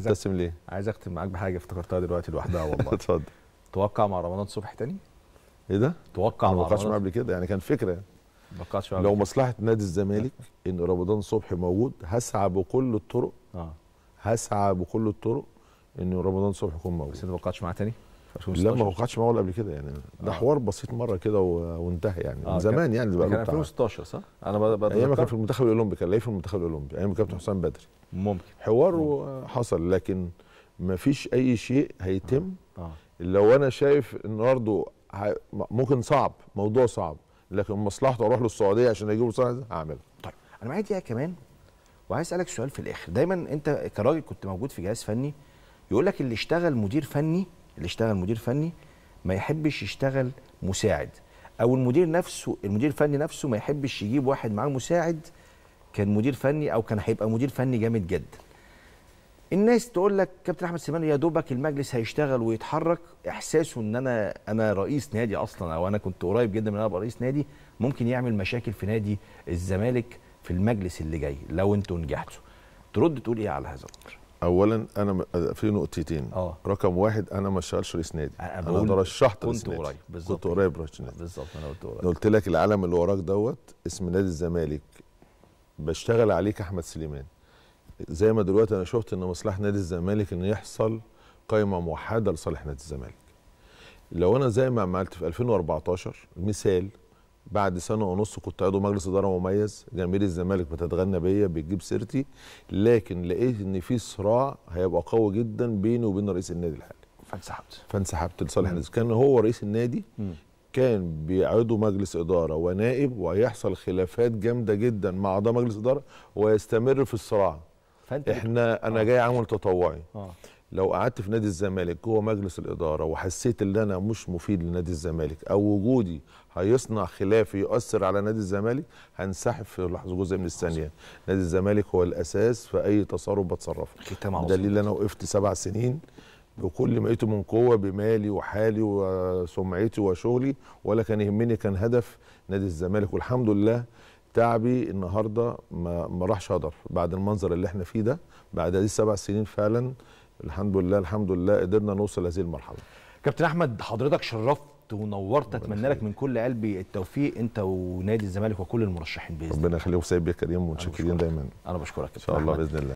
تبتسم ليه؟ عايز اختم معاك بحاجه افتكرتها دلوقتي لوحدها والله اتفضل توقع مع رمضان صبحي تاني؟ ايه ده؟ توقع مع ما معاه قبل كده يعني كان فكره يعني لو مصلحه نادي الزمالك ان رمضان صبحي موجود هسعى بكل الطرق اه هسعى بكل الطرق ان رمضان صبحي يكون موجود بس ما توقعتش معاه تاني؟ 2016 لا ما وقعتش معاه ولا قبل كده يعني ده آه. حوار بسيط مره كده وانتهى يعني آه من زمان يعني ده كان 2016 صح؟ انا بتذكر ايام كان في المنتخب الاولمبي كان لعيب في المنتخب الاولمبي ايام كابتن حسام بدري ممكن حوار وحصل لكن ما فيش اي شيء هيتم آه. آه. لو انا شايف النهارده ممكن صعب موضوع صعب لكن مصلحته اروح للسعوديه عشان يجيبوا صلاح هعملها طيب انا معايا دقيقه كمان وعايز اسالك سؤال في الاخر دايما انت كراجل كنت موجود في جهاز فني يقول لك اللي اشتغل مدير فني اللي اشتغل مدير فني ما يحبش يشتغل مساعد او المدير نفسه المدير الفني نفسه ما يحبش يجيب واحد معاه مساعد كان مدير فني او كان هيبقى مدير فني جامد جدا الناس تقول لك كابتن احمد سليمان يا دوبك المجلس هيشتغل ويتحرك احساسه ان انا انا رئيس نادي اصلا او انا كنت قريب جدا من ان انا ابقى رئيس نادي ممكن يعمل مشاكل في نادي الزمالك في المجلس اللي جاي لو انتوا نجحتوا ترد تقول ايه على هذا الامر اولا انا في نقطتين أوه. رقم واحد انا ما اشتغلش رئيس نادي انا, ترشحت رئيس نادي كنت قريب بالظبط كنت قريب رئيس نادي بالظبط انا قلت قلت لك العلم اللي وراك دوت اسم نادي الزمالك بشتغل عليك احمد سليمان زي ما دلوقتي انا شفت ان مصلحه نادي الزمالك ان يحصل قائمه موحده لصالح نادي الزمالك لو انا زي ما عملت في 2014 مثال بعد سنه ونص كنت عضو مجلس اداره مميز جماهير الزمالك بتتغنى بيا بتجيب سيرتي لكن لقيت ان في صراع هيبقى قوي جدا بيني وبين رئيس النادي الحالي فانسحبت فانسحبت لصالح النادي كان هو رئيس النادي م. كان بيعضو مجلس اداره ونائب وهيحصل خلافات جامده جدا مع اعضاء مجلس اداره ويستمر في الصراع فانت احنا انا آه. جاي عمل تطوعي آه. لو قعدت في نادي الزمالك جوه مجلس الاداره وحسيت ان انا مش مفيد لنادي الزمالك او وجودي هيصنع خلاف يؤثر على نادي الزمالك هنسحب في لحظه جزء من الثانيه نادي الزمالك هو الاساس في اي تصرف بتصرفه ده اللي انا وقفت سبع سنين بكل ما لقيته من قوه بمالي وحالي وسمعتي وشغلي ولا كان يهمني كان هدف نادي الزمالك والحمد لله تعبي النهارده ما, ما راحش هدر بعد المنظر اللي احنا فيه ده بعد دي سبع سنين فعلا الحمد لله الحمد لله قدرنا نوصل هذه المرحله كابتن احمد حضرتك شرفت ونورت اتمنى لك من كل قلبي التوفيق انت ونادي الزمالك وكل المرشحين باذن الله ربنا يخليك سيد يا كريم ومتشكرين دايما انا بشكرك ان شاء الله باذن الله